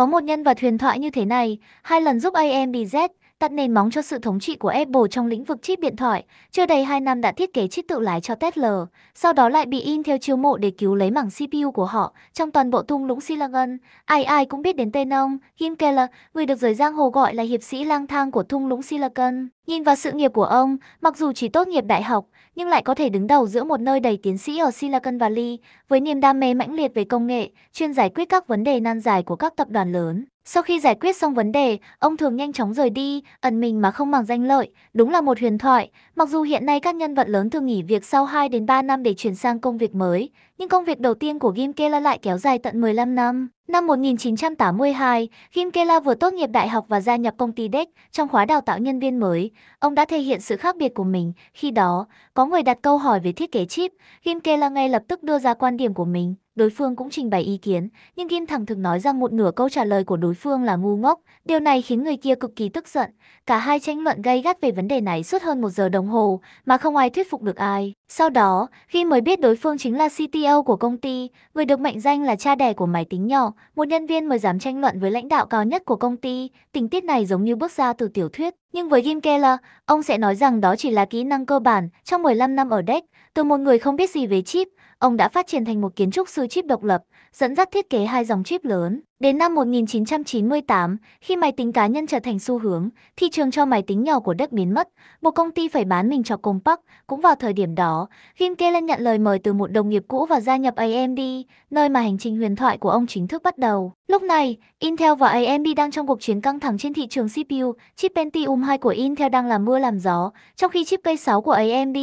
Có một nhân vật huyền thoại như thế này, hai lần giúp AMBZ đặt nền móng cho sự thống trị của Apple trong lĩnh vực chip điện thoại, chưa đầy 2 năm đã thiết kế chip tự lái cho Tesla, sau đó lại bị Intel chiêu mộ để cứu lấy mảng CPU của họ trong toàn bộ thung lũng Silicon. Ai ai cũng biết đến tên ông, Kim Keller, người được giới giang hồ gọi là hiệp sĩ lang thang của thung lũng Silicon. Nhìn vào sự nghiệp của ông, mặc dù chỉ tốt nghiệp đại học, nhưng lại có thể đứng đầu giữa một nơi đầy tiến sĩ ở Silicon Valley, với niềm đam mê mãnh liệt về công nghệ, chuyên giải quyết các vấn đề nan giải của các tập đoàn lớn. Sau khi giải quyết xong vấn đề, ông thường nhanh chóng rời đi, ẩn mình mà không màng danh lợi, đúng là một huyền thoại. Mặc dù hiện nay các nhân vật lớn thường nghỉ việc sau 2 đến 3 năm để chuyển sang công việc mới, nhưng công việc đầu tiên của Kim Kela lại kéo dài tận 15 năm. Năm 1982, Kim Kela vừa tốt nghiệp đại học và gia nhập công ty DEC trong khóa đào tạo nhân viên mới. Ông đã thể hiện sự khác biệt của mình. Khi đó, có người đặt câu hỏi về thiết kế chip, Kim Kela ngay lập tức đưa ra quan điểm của mình. Đối phương cũng trình bày ý kiến, nhưng Kim thẳng thực nói rằng một nửa câu trả lời của đối phương là ngu ngốc. Điều này khiến người kia cực kỳ tức giận. Cả hai tranh luận gay gắt về vấn đề này suốt hơn một giờ đồng hồ mà không ai thuyết phục được ai. Sau đó, khi mới biết đối phương chính là CTO của công ty, người được mệnh danh là cha đẻ của máy tính nhỏ, một nhân viên mới dám tranh luận với lãnh đạo cao nhất của công ty. Tình tiết này giống như bước ra từ tiểu thuyết. Nhưng với Kim Keller, ông sẽ nói rằng đó chỉ là kỹ năng cơ bản trong 15 năm ở DEC từ một người không biết gì về chip, ông đã phát triển thành một kiến trúc sư chip độc lập, dẫn dắt thiết kế hai dòng chip lớn. Đến năm 1998, khi máy tính cá nhân trở thành xu hướng, thị trường cho máy tính nhỏ của Đức biến mất, một công ty phải bán mình cho Compaq. Cũng vào thời điểm đó, Kim Kellen nhận lời mời từ một đồng nghiệp cũ và gia nhập AMD, nơi mà hành trình huyền thoại của ông chính thức bắt đầu. Lúc này, Intel và AMD đang trong cuộc chiến căng thẳng trên thị trường CPU. Chip Pentium 2 của Intel đang làm mưa làm gió, trong khi chip k 6 của AMD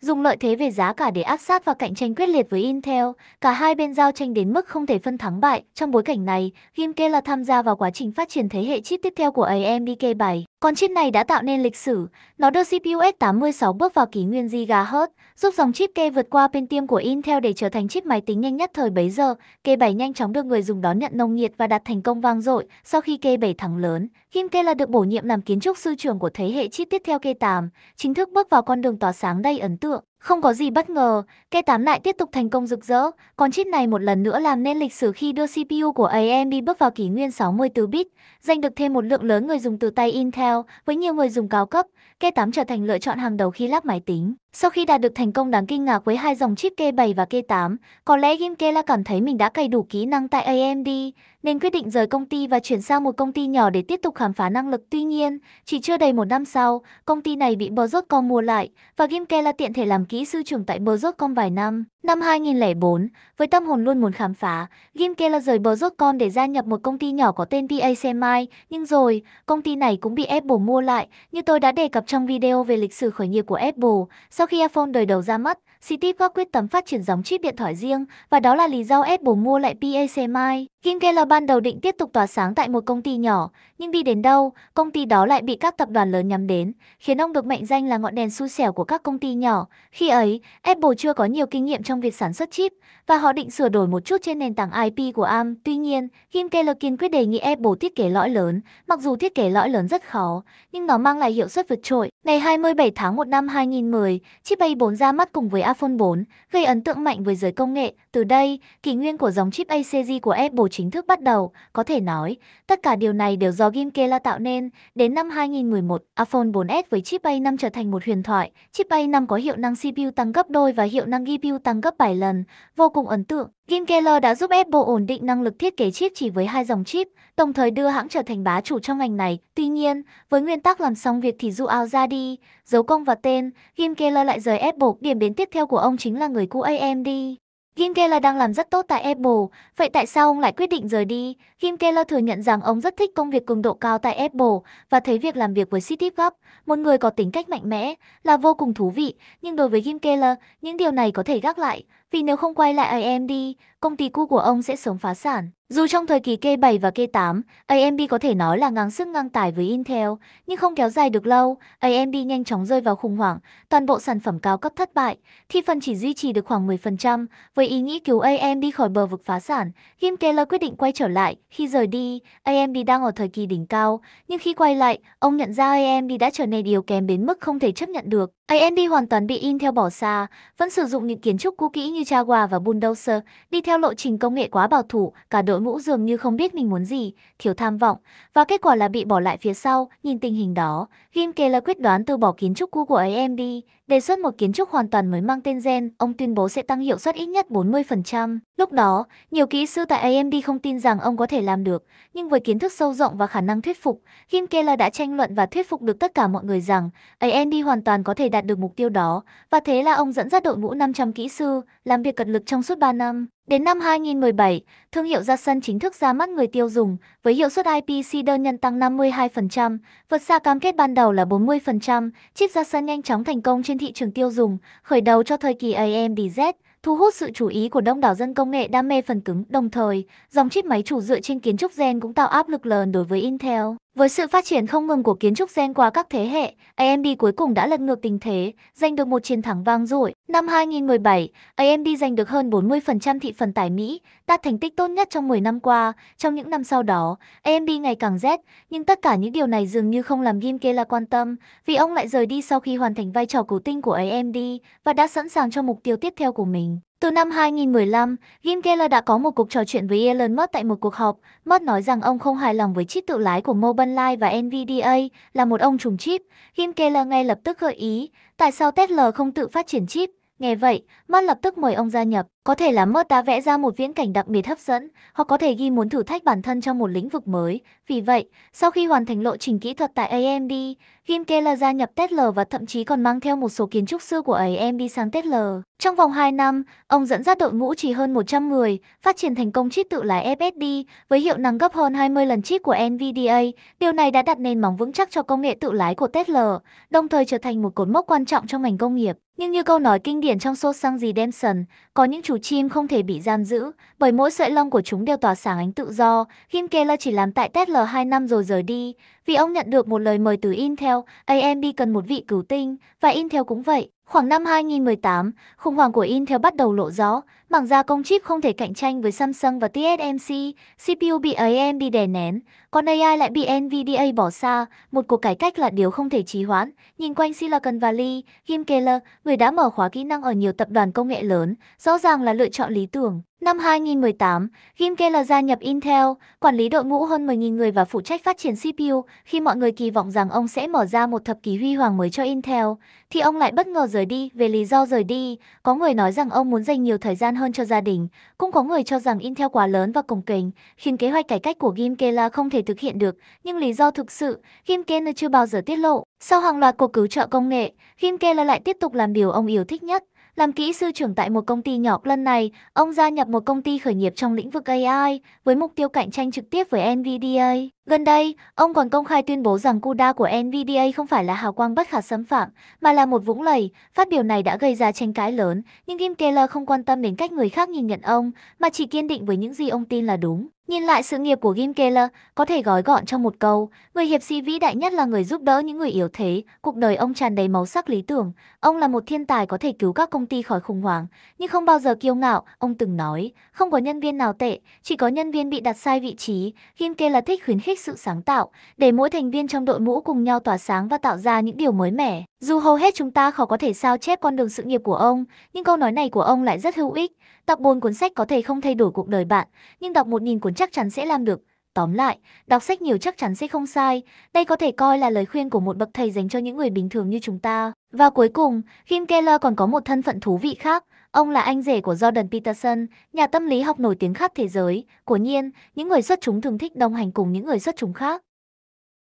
dùng lợi thế về giá cả để áp sát và cạnh tranh quyết liệt với Intel. Cả hai bên giao tranh đến mức không thể phân thắng bại. Trong bối cảnh này, game kê là tham gia vào quá trình phát triển thế hệ chip tiếp theo của AMD K7. Con chip này đã tạo nên lịch sử, nó đưa CPU S86 bước vào kỷ nguyên GHz, giúp dòng chip kê vượt qua Pentium của Intel để trở thành chip máy tính nhanh nhất thời bấy giờ. K7 nhanh chóng được người dùng đón nhận nồng nhiệt và đạt thành công vang dội. Sau khi K7 thắng lớn, Kim là được bổ nhiệm làm kiến trúc sư trưởng của thế hệ chip tiếp theo K8, chính thức bước vào con đường tỏa sáng đầy ấn tượng. Không có gì bất ngờ, K8 lại tiếp tục thành công rực rỡ, còn chip này một lần nữa làm nên lịch sử khi đưa CPU của AMD bước vào kỷ nguyên 64 bit, giành được thêm một lượng lớn người dùng từ tay Intel, với nhiều người dùng cao cấp, K8 trở thành lựa chọn hàng đầu khi lắp máy tính. Sau khi đạt được thành công đáng kinh ngạc với hai dòng chip K7 và K8, có lẽ Kim K là cảm thấy mình đã cày đủ kỹ năng tại AMD, nên quyết định rời công ty và chuyển sang một công ty nhỏ để tiếp tục khám phá năng lực. Tuy nhiên, chỉ chưa đầy một năm sau, công ty này bị Bozotcom mua lại và Gimke là tiện thể làm kỹ sư trưởng tại Bozotcom vài năm. Năm 2004, với tâm hồn luôn muốn khám phá, Kim là rời con để gia nhập một công ty nhỏ có tên PA Semi, nhưng rồi, công ty này cũng bị Apple mua lại, như tôi đã đề cập trong video về lịch sử khởi nghiệp của Apple. Sau khi iPhone đời đầu ra mắt, Steve Jobs quyết tâm phát triển dòng chip điện thoại riêng và đó là lý do Apple mua lại PA Semi. Kim là ban đầu định tiếp tục tỏa sáng tại một công ty nhỏ, nhưng đi đến đâu, công ty đó lại bị các tập đoàn lớn nhắm đến, khiến ông được mệnh danh là ngọn đèn xui xẻo của các công ty nhỏ. Khi ấy, Apple chưa có nhiều kinh nghiệm trong việc sản xuất chip và họ định sửa đổi một chút trên nền tảng IP của ARM. Tuy nhiên, Kim Keller kiên quyết đề nghị Apple thiết kế lõi lớn, mặc dù thiết kế lõi lớn rất khó, nhưng nó mang lại hiệu suất vượt trội. Ngày 27 tháng 1 năm 2010, chip A4 ra mắt cùng với iPhone 4, gây ấn tượng mạnh với giới công nghệ. Từ đây, kỷ nguyên của dòng chip ACG của Apple chính thức bắt đầu. Có thể nói, tất cả điều này đều do Kim Keller tạo nên. Đến năm 2011, iPhone 4S với chip A5 trở thành một huyền thoại. Chip A5 có hiệu năng CPU tăng gấp đôi và hiệu năng GPU tăng tăng gấp 7 lần, vô cùng ấn tượng. Kim Keller đã giúp Apple ổn định năng lực thiết kế chip chỉ với hai dòng chip, đồng thời đưa hãng trở thành bá chủ trong ngành này. Tuy nhiên, với nguyên tắc làm xong việc thì du ao ra đi, dấu công và tên, Kim Keller lại rời Apple. Điểm đến tiếp theo của ông chính là người cũ AMD. Kim Keller đang làm rất tốt tại Apple, vậy tại sao ông lại quyết định rời đi? Kim Keller thừa nhận rằng ông rất thích công việc cường độ cao tại Apple và thấy việc làm việc với Steve Jobs, một người có tính cách mạnh mẽ, là vô cùng thú vị. Nhưng đối với Kim Keller, những điều này có thể gác lại, vì nếu không quay lại AMD, công ty cũ của ông sẽ sớm phá sản. Dù trong thời kỳ K7 và K8, AMD có thể nói là ngang sức ngang tài với Intel, nhưng không kéo dài được lâu, AMD nhanh chóng rơi vào khủng hoảng, toàn bộ sản phẩm cao cấp thất bại, thị phần chỉ duy trì được khoảng 10%, với ý nghĩ cứu AMD khỏi bờ vực phá sản, Kim Keller quyết định quay trở lại. Khi rời đi, AMD đang ở thời kỳ đỉnh cao, nhưng khi quay lại, ông nhận ra AMD đã trở nên yếu kém đến mức không thể chấp nhận được. AMD hoàn toàn bị Intel bỏ xa, vẫn sử dụng những kiến trúc cũ kỹ như Jaguar và Bulldozer, đi theo lộ trình công nghệ quá bảo thủ, cả đội ngũ dường như không biết mình muốn gì, thiếu tham vọng, và kết quả là bị bỏ lại phía sau. Nhìn tình hình đó, Kim Keller quyết đoán từ bỏ kiến trúc cũ của AMD, đề xuất một kiến trúc hoàn toàn mới mang tên Zen. ông tuyên bố sẽ tăng hiệu suất ít nhất 40%. Lúc đó, nhiều kỹ sư tại AMD không tin rằng ông có thể làm được, nhưng với kiến thức sâu rộng và khả năng thuyết phục, Kim Keller đã tranh luận và thuyết phục được tất cả mọi người rằng AMD hoàn toàn có thể đạt đạt được mục tiêu đó, và thế là ông dẫn dắt đội ngũ 500 kỹ sư làm việc cật lực trong suốt 3 năm. Đến năm 2017, thương hiệu ra sân chính thức ra mắt người tiêu dùng với hiệu suất IPC đơn nhân tăng 52%, vượt xa cam kết ban đầu là 40%. Chip ra sân nhanh chóng thành công trên thị trường tiêu dùng, khởi đầu cho thời kỳ AMDZ thu hút sự chú ý của đông đảo dân công nghệ đam mê phần cứng. Đồng thời, dòng chip máy chủ dựa trên kiến trúc gen cũng tạo áp lực lớn đối với Intel. Với sự phát triển không ngừng của kiến trúc gen qua các thế hệ, AMD cuối cùng đã lật ngược tình thế, giành được một chiến thắng vang dội. Năm 2017, AMD giành được hơn 40% thị phần phần tải Mỹ, đạt thành tích tốt nhất trong 10 năm qua. Trong những năm sau đó, AMD ngày càng rét, nhưng tất cả những điều này dường như không làm Kim Kela quan tâm, vì ông lại rời đi sau khi hoàn thành vai trò cổ tinh của AMD và đã sẵn sàng cho mục tiêu tiếp theo của mình. Từ năm 2015, Jim Keller đã có một cuộc trò chuyện với Elon Musk tại một cuộc họp. Musk nói rằng ông không hài lòng với chip tự lái của Mobileye và NVDA là một ông trùng chip. Jim Keller ngay lập tức gợi ý, tại sao Tesla không tự phát triển chip? Nghe vậy, Matt lập tức mời ông gia nhập, có thể là mơ ta vẽ ra một viễn cảnh đặc biệt hấp dẫn, hoặc có thể ghi muốn thử thách bản thân trong một lĩnh vực mới. Vì vậy, sau khi hoàn thành lộ trình kỹ thuật tại AMD, Jim Keller gia nhập Tesla và thậm chí còn mang theo một số kiến trúc sư của AMD sang Tesla. Trong vòng 2 năm, ông dẫn dắt đội ngũ chỉ hơn 100 người, phát triển thành công chip tự lái FSD với hiệu năng gấp hơn 20 lần chip của NVDA. Điều này đã đặt nền móng vững chắc cho công nghệ tự lái của Tesla, đồng thời trở thành một cột mốc quan trọng trong ngành công nghiệp. Nhưng như câu nói kinh điển trong sốt sang gì Redemption, có những chú chim không thể bị giam giữ, bởi mỗi sợi lông của chúng đều tỏa sáng ánh tự do. Kim Keller chỉ làm tại Tesla 2 năm rồi rời đi, vì ông nhận được một lời mời từ Intel, AMD cần một vị cứu tinh, và Intel cũng vậy. Khoảng năm 2018, khủng hoảng của Intel bắt đầu lộ rõ, mảng gia công chip không thể cạnh tranh với Samsung và TSMC, CPU bị AMD đè nén, còn AI lại bị NVIDIA bỏ xa, một cuộc cải cách là điều không thể trì hoãn. Nhìn quanh Silicon Valley, Kim Keller, người đã mở khóa kỹ năng ở nhiều tập đoàn công nghệ lớn, rõ ràng là lựa chọn lý tưởng. Năm 2018, Kim Keller gia nhập Intel, quản lý đội ngũ hơn 10.000 người và phụ trách phát triển CPU. Khi mọi người kỳ vọng rằng ông sẽ mở ra một thập kỷ huy hoàng mới cho Intel, thì ông lại bất ngờ rời đi. Về lý do rời đi, có người nói rằng ông muốn dành nhiều thời gian hơn cho gia đình, cũng có người cho rằng Intel quá lớn và cồng kềnh, khiến kế hoạch cải cách của Kim Keller không thể thực hiện được. Nhưng lý do thực sự, Kim Keller chưa bao giờ tiết lộ. Sau hàng loạt cuộc cứu trợ công nghệ, Kim Keller lại tiếp tục làm điều ông yêu thích nhất làm kỹ sư trưởng tại một công ty nhỏ lần này, ông gia nhập một công ty khởi nghiệp trong lĩnh vực AI với mục tiêu cạnh tranh trực tiếp với NVIDIA. Gần đây, ông còn công khai tuyên bố rằng CUDA của nvda không phải là hào quang bất khả xâm phạm, mà là một vũng lầy. Phát biểu này đã gây ra tranh cãi lớn, nhưng Kim Keller không quan tâm đến cách người khác nhìn nhận ông, mà chỉ kiên định với những gì ông tin là đúng. Nhìn lại sự nghiệp của Kim Keller, có thể gói gọn trong một câu, người hiệp sĩ vĩ đại nhất là người giúp đỡ những người yếu thế, cuộc đời ông tràn đầy màu sắc lý tưởng, ông là một thiên tài có thể cứu các công ty khỏi khủng hoảng, nhưng không bao giờ kiêu ngạo, ông từng nói, không có nhân viên nào tệ, chỉ có nhân viên bị đặt sai vị trí, Kim Keller thích khuyến khích khích sự sáng tạo, để mỗi thành viên trong đội ngũ cùng nhau tỏa sáng và tạo ra những điều mới mẻ. Dù hầu hết chúng ta khó có thể sao chép con đường sự nghiệp của ông, nhưng câu nói này của ông lại rất hữu ích. Đọc 4 cuốn sách có thể không thay đổi cuộc đời bạn, nhưng đọc một nghìn cuốn chắc chắn sẽ làm được. Tóm lại, đọc sách nhiều chắc chắn sẽ không sai. Đây có thể coi là lời khuyên của một bậc thầy dành cho những người bình thường như chúng ta. Và cuối cùng, Kim Keller còn có một thân phận thú vị khác. Ông là anh rể của Jordan Peterson, nhà tâm lý học nổi tiếng khắp thế giới. Của nhiên, những người xuất chúng thường thích đồng hành cùng những người xuất chúng khác.